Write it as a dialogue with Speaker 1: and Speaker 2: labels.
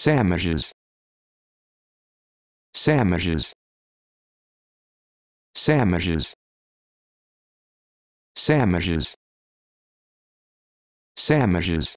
Speaker 1: Sandwiches. Sandwiches. Sandwiches. Sandwiches. Sandwiches.